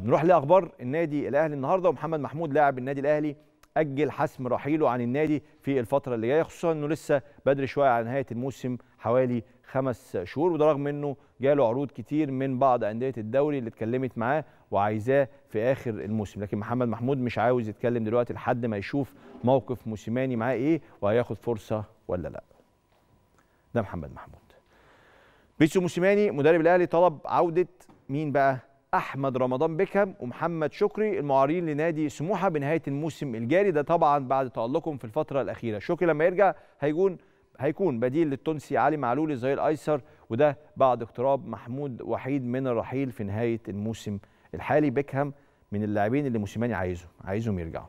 بنروح لاخبار النادي الاهلي النهارده ومحمد محمود لاعب النادي الاهلي اجل حسم رحيله عن النادي في الفتره اللي جايه خصوصا انه لسه بدري شويه على نهايه الموسم حوالي خمس شهور وده رغم انه جاله عروض كتير من بعض انديه الدوري اللي اتكلمت معاه وعايزاه في اخر الموسم لكن محمد محمود مش عاوز يتكلم دلوقتي لحد ما يشوف موقف موسيماني معاه ايه وهياخد فرصه ولا لا ده محمد محمود بيتسو موسيماني مدرب الاهلي طلب عوده مين بقى احمد رمضان بيكهام ومحمد شكري المعارين لنادي سموحه بنهايه الموسم الجاري ده طبعا بعد تالقهم في الفتره الاخيره شكري لما يرجع هيكون هيكون بديل للتونسي علي معلول الظهير الايسر وده بعد اقتراب محمود وحيد من الرحيل في نهايه الموسم الحالي بيكهام من اللاعبين اللي موسيماني عايزه عايزهم يرجعوا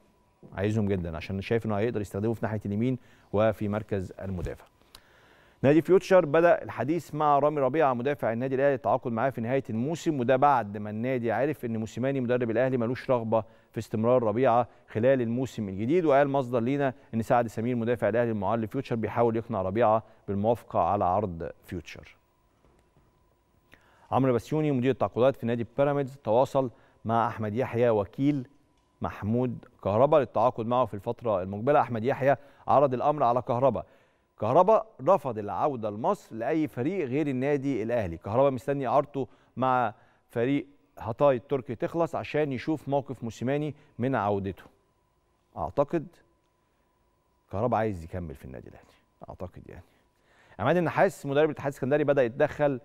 عايزهم جدا عشان شايف انه هيقدر يستخدمه في ناحيه اليمين وفي مركز المدافع نادي فيوتشر بدا الحديث مع رامي ربيعه مدافع النادي الاهلي التعاقد معاه في نهايه الموسم وده بعد ما النادي عرف ان موسيماني مدرب الاهلي ملوش رغبه في استمرار ربيعه خلال الموسم الجديد وقال مصدر لينا ان سعد سمير مدافع الاهلي المعار لفيوتشر بيحاول يقنع ربيعه بالموافقه على عرض فيوتشر. عمرو بسيوني مدير التعاقدات في نادي بيراميدز تواصل مع احمد يحيى وكيل محمود كهربا للتعاقد معه في الفتره المقبله احمد يحيى عرض الامر على كهربا كهربا رفض العودة لمصر لأي فريق غير النادي الأهلي كهربا مستني عارته مع فريق هطاي التركي تخلص عشان يشوف موقف موسيماني من عودته أعتقد كهربا عايز يكمل في النادي الأهلي أعتقد يعني عماد النحاس مدرب الاتحاد السكندري بدأ يتدخل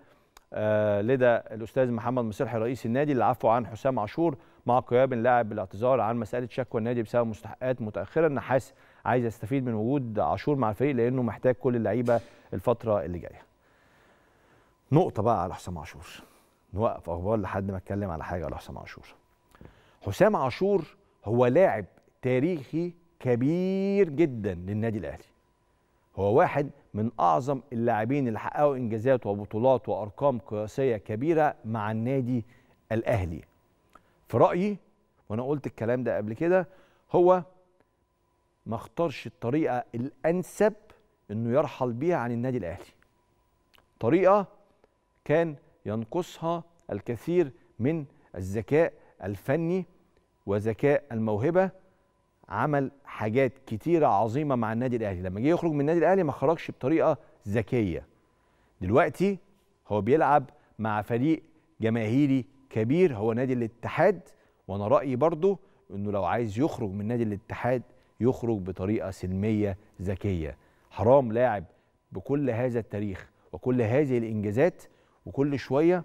آه، لدى الاستاذ محمد مصرحي رئيس النادي اللي عفوا عن حسام عاشور مع قيام لاعب الاعتذار عن مساله شكوى النادي بسبب مستحقات متاخره النحاس عايز يستفيد من وجود عاشور مع الفريق لانه محتاج كل اللعيبه الفتره اللي جايه. نقطه بقى على حسام عاشور نوقف اخبار لحد ما اتكلم على حاجه على حسام عاشور. حسام عاشور هو لاعب تاريخي كبير جدا للنادي الاهلي. هو واحد من اعظم اللاعبين اللي حققوا انجازات وبطولات وارقام قياسيه كبيره مع النادي الاهلي في رايي وانا قلت الكلام ده قبل كده هو ما اختارش الطريقه الانسب انه يرحل بيها عن النادي الاهلي طريقه كان ينقصها الكثير من الذكاء الفني وذكاء الموهبه عمل حاجات كتيره عظيمه مع النادي الاهلي لما جه يخرج من النادي الاهلي ما خرجش بطريقه ذكيه دلوقتي هو بيلعب مع فريق جماهيري كبير هو نادي الاتحاد وانا رايي برضو انه لو عايز يخرج من نادي الاتحاد يخرج بطريقه سلميه ذكيه حرام لاعب بكل هذا التاريخ وكل هذه الانجازات وكل شويه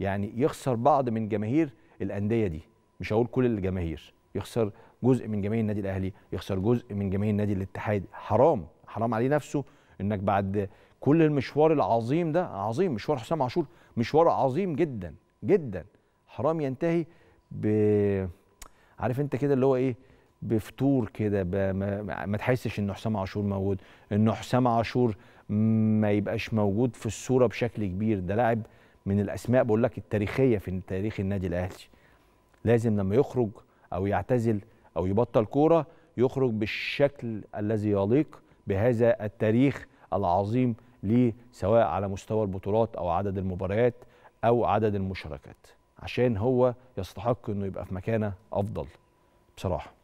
يعني يخسر بعض من جماهير الانديه دي مش هقول كل الجماهير يخسر جزء من جماهير النادي الاهلي يخسر جزء من جماهير النادي الاتحاد حرام حرام عليه نفسه انك بعد كل المشوار العظيم ده عظيم مشوار حسام عاشور مشوار عظيم جدا جدا حرام ينتهي ب عارف انت كده اللي هو ايه بفتور كده ما, ما تحسش ان حسام عاشور موجود ان حسام عاشور ما يبقاش موجود في الصوره بشكل كبير ده لاعب من الاسماء بقول لك التاريخيه في تاريخ النادي الاهلي لازم لما يخرج او يعتزل أو يبطل كورة يخرج بالشكل الذي يليق بهذا التاريخ العظيم ليه سواء على مستوى البطولات أو عدد المباريات أو عدد المشاركات عشان هو يستحق أنه يبقى في مكانة أفضل بصراحة